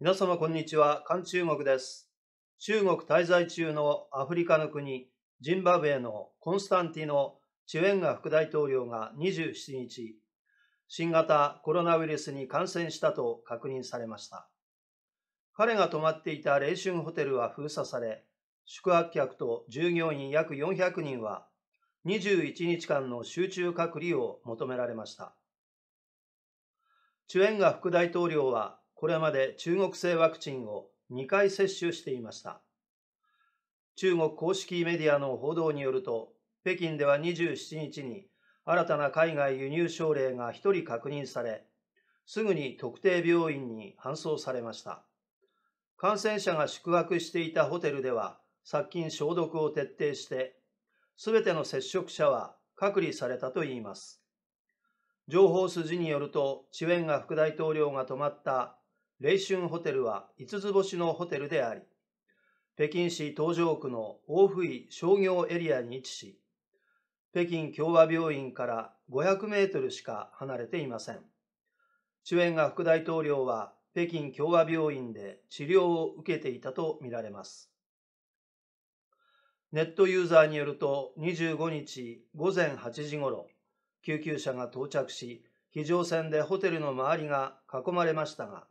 皆様こんにちは、韓中国です。中国滞在中のアフリカの国、ジンバブエのコンスタンティノ・チェエンガ副大統領が27日、新型コロナウイルスに感染したと確認されました。彼が泊まっていた霊春ホテルは封鎖され、宿泊客と従業員約400人は21日間の集中隔離を求められました。チュエンガ副大統領はこれまで中国製ワクチンを2回接種していました。中国公式メディアの報道によると、北京では27日に新たな海外輸入症例が1人確認され、すぐに特定病院に搬送されました。感染者が宿泊していたホテルでは、殺菌消毒を徹底して、全ての接触者は隔離されたといいます。情報筋によると、チウェンが副大統領が泊まった霊春ホテルは5つ星のホテルであり、北京市東城区の大府井商業エリアに位置し、北京共和病院から500メートルしか離れていません。チュエンガ副大統領は北京共和病院で治療を受けていたとみられます。ネットユーザーによると25日午前8時ごろ、救急車が到着し、非常線でホテルの周りが囲まれましたが、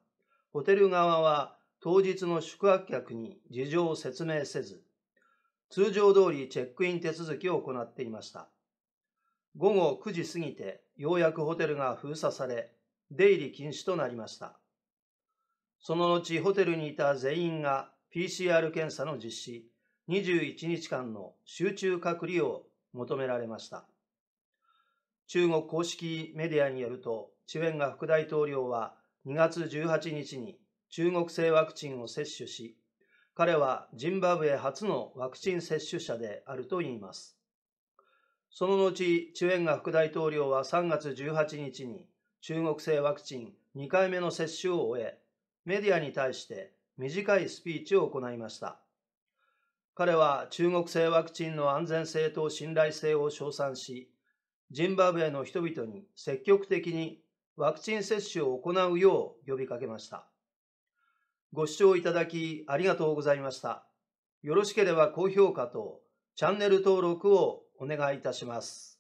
ホテル側は当日の宿泊客に事情を説明せず、通常通りチェックイン手続きを行っていました。午後9時過ぎてようやくホテルが封鎖され、出入り禁止となりました。その後、ホテルにいた全員が PCR 検査の実施、21日間の集中隔離を求められました。中国公式メディアによると、チェンが副大統領は2月18日に中国製ワクチンを接種し、彼はジンバブエ初のワクチン接種者であるといいます。その後、チュエンガ副大統領は3月18日に中国製ワクチン2回目の接種を終え、メディアに対して短いスピーチを行いました。彼は中国製ワクチンの安全性と信頼性を称賛し、ジンバブエの人々に積極的にワクチン接種を行うよう呼びかけました。ご視聴いただきありがとうございました。よろしければ高評価とチャンネル登録をお願いいたします。